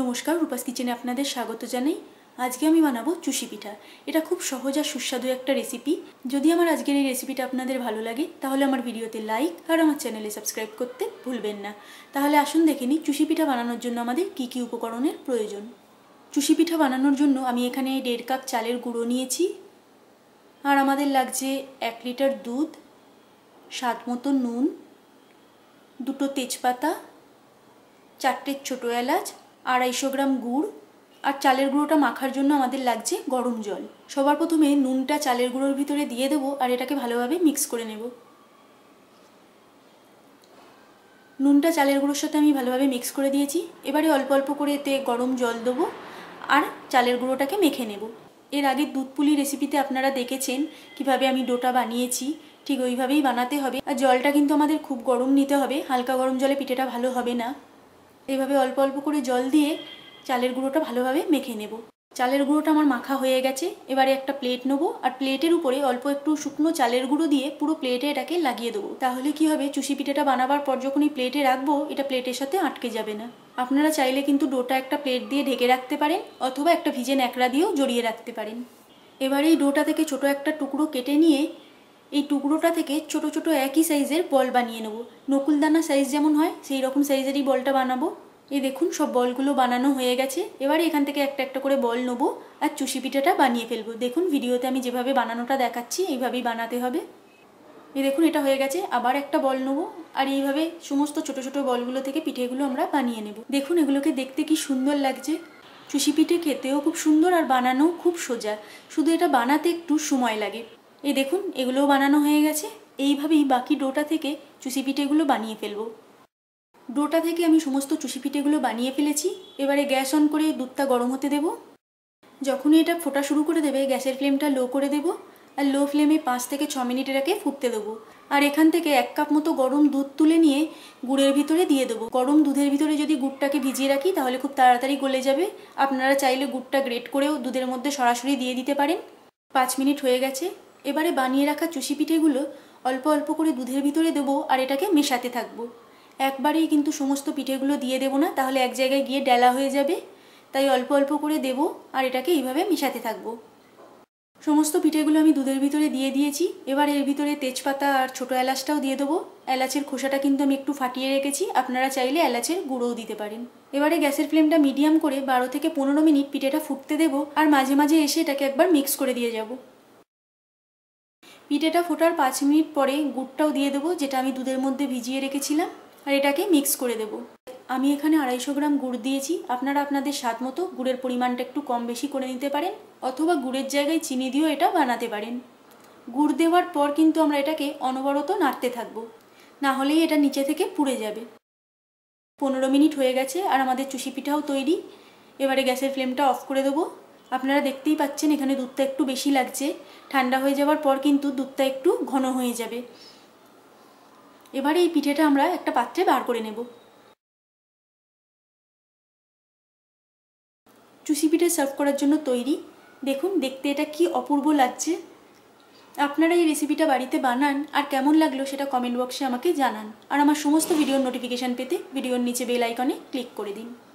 নমস্কার রূপাস কিচেনে আপনাদের স্বাগত জানাই আজকে আমি বানাবো চুষি পিঠা এটা খুব সহজ আর সুস্বাদু একটা রেসিপি যদি আমার আজকের এই রেসিপিটা আপনাদের ভালো লাগে তাহলে আমার ভিডিওতে লাইক আর আমার চ্যানেলে সাবস্ক্রাইব করতে ভুলবেন না তাহলে আসুন দেখে নিই চুষি পিঠা বানানোর জন্য আমাদের কি কি উপকরণের প্রয়োজন চুষি পিঠা বানানোর জন্য আমি এখানে দেড় কাপ চালের গুঁড়ো নিয়েছি আর আমাদের লাগছে এক লিটার দুধ স্বাদ মতো নুন দুটো তেজপাতা চারটে ছোটো এলাচ আড়াইশো গ্রাম গুড় আর চালের গুঁড়োটা মাখার জন্য আমাদের লাগছে গরম জল সবার প্রথমে নুনটা চালের গুঁড়োর ভিতরে দিয়ে দেবো আর এটাকে ভালোভাবে মিক্স করে নেব নুনটা চালের গুঁড়োর সাথে আমি ভালোভাবে মিক্স করে দিয়েছি এবারে অল্প অল্প করে এতে গরম জল দেবো আর চালের গুঁড়োটাকে মেখে নেব এর আগে দুধ পুলি রেসিপিতে আপনারা দেখেছেন কিভাবে আমি ডোটা বানিয়েছি ঠিক ওইভাবেই বানাতে হবে আর জলটা কিন্তু আমাদের খুব গরম নিতে হবে হালকা গরম জলে পিঠেটা ভালো হবে না এইভাবে অল্প অল্প করে জল দিয়ে চালের গুঁড়োটা ভালোভাবে মেখে নেব চালের গুঁড়োটা আমার মাখা হয়ে গেছে এবারে একটা প্লেট নেবো আর প্লেটের উপরে অল্প একটু শুকনো চালের গুঁড়ো দিয়ে পুরো প্লেটে এটাকে লাগিয়ে দেবো তাহলে কি হবে চুষি পিঠাটা বানাবার পর যখন এই প্লেটে রাখবো এটা প্লেটের সাথে আটকে যাবে না আপনারা চাইলে কিন্তু ডোটা একটা প্লেট দিয়ে ঢেকে রাখতে পারেন অথবা একটা ভিজে ন্যাকড়া দিয়েও জড়িয়ে রাখতে পারেন এবারে এই ডোটা থেকে ছোট একটা টুকরো কেটে নিয়ে এই টুকরোটা থেকে ছোট ছোট একই সাইজের বল বানিয়ে নেব নকুলদানা সাইজ যেমন হয় সেই রকম সাইজেরই বলটা বানাবো এই দেখুন সব বলগুলো বানানো হয়ে গেছে এবার এখান থেকে একটা একটা করে বল নেবো আর চুষি পিঠাটা বানিয়ে ফেলবো দেখুন ভিডিওতে আমি যেভাবে বানানোটা দেখাচ্ছি এইভাবেই বানাতে হবে এই দেখুন এটা হয়ে গেছে আবার একটা বল নেবো আর এইভাবে সমস্ত ছোট ছোট বলগুলো থেকে পিঠেগুলো আমরা বানিয়ে নেব দেখুন এগুলোকে দেখতে কি সুন্দর লাগছে চুষি পিঠে খেতেও খুব সুন্দর আর বানানো খুব সোজা শুধু এটা বানাতে একটু সময় লাগে এই দেখুন এগুলোও বানানো হয়ে গেছে এইভাবেই বাকি ডোটা থেকে চুষি পিঠেগুলো বানিয়ে ফেলবো ডোটা থেকে আমি সমস্ত চুষি পিঠেগুলো বানিয়ে ফেলেছি এবারে গ্যাস অন করে দুধটা গরম হতে দেব যখনই এটা ফোটা শুরু করে দেবে গ্যাসের ফ্লেমটা লো করে দেব আর লো ফ্লেমে পাঁচ থেকে ছ মিনিট এটাকে ফুটতে দেবো আর এখান থেকে এক কাপ মতো গরম দুধ তুলে নিয়ে গুড়ের ভিতরে দিয়ে দেবো গরম দুধের ভিতরে যদি গুড়টাকে ভিজিয়ে রাখি তাহলে খুব তাড়াতাড়ি গলে যাবে আপনারা চাইলে গুড়টা গ্রেট করেও দুধের মধ্যে সরাসরি দিয়ে দিতে পারেন পাঁচ মিনিট হয়ে গেছে এবারে বানিয়ে রাখা চুষি পিঠেগুলো অল্প অল্প করে দুধের ভিতরে দেবো আর এটাকে মেশাতে থাকবো একবারেই কিন্তু সমস্ত পিঠেগুলো দিয়ে দেবো না তাহলে এক জায়গায় গিয়ে ডেলা হয়ে যাবে তাই অল্প অল্প করে দেবো আর এটাকে এইভাবে মেশাতে থাকবো সমস্ত পিঠেগুলো আমি দুধের ভিতরে দিয়ে দিয়েছি এবার এর ভিতরে তেজপাতা আর ছোটো এলাচটাও দিয়ে দেবো এলাচের খোসাটা কিন্তু আমি একটু ফাটিয়ে রেখেছি আপনারা চাইলে এলাচের গুঁড়োও দিতে পারেন এবারে গ্যাসের ফ্লেমটা মিডিয়াম করে বারো থেকে পনেরো মিনিট পিঠেটা ফুটতে দেবো আর মাঝে মাঝে এসে এটাকে একবার মিক্স করে দিয়ে যাবো পিঠেটা ফোটার পাঁচ মিনিট পরে গুড়টাও দিয়ে দেবো যেটা আমি দুধের মধ্যে ভিজিয়ে রেখেছিলাম আর এটাকে মিক্স করে দেব আমি এখানে আড়াইশো গ্রাম গুড় দিয়েছি আপনারা আপনাদের স্বাদ মতো গুড়ের পরিমাণটা একটু কম বেশি করে নিতে পারেন অথবা গুড়ের জায়গায় চিনি দিয়েও এটা বানাতে পারেন গুড় দেওয়ার পর কিন্তু আমরা এটাকে অনবরত নাড়তে থাকবো না হলেই এটা নিচে থেকে পুড়ে যাবে পনেরো মিনিট হয়ে গেছে আর আমাদের চুষি পিঠাও তৈরি এবারে গ্যাসের ফ্লেমটা অফ করে দেবো আপনারা দেখতেই পাচ্ছেন এখানে দুধটা একটু বেশি লাগছে ঠান্ডা হয়ে যাওয়ার পর কিন্তু দুধটা একটু ঘন হয়ে যাবে এবারে এই পিঠেটা আমরা একটা পাত্রে বার করে নেব চুষি পিঠে সার্ভ করার জন্য তৈরি দেখুন দেখতে এটা কি অপূর্ব লাগছে আপনারা এই রেসিপিটা বাড়িতে বানান আর কেমন লাগলো সেটা কমেন্ট বক্সে আমাকে জানান আর আমার সমস্ত ভিডিওর নোটিফিকেশান পেতে ভিডিওর নিচে বেল আইকনে ক্লিক করে দিন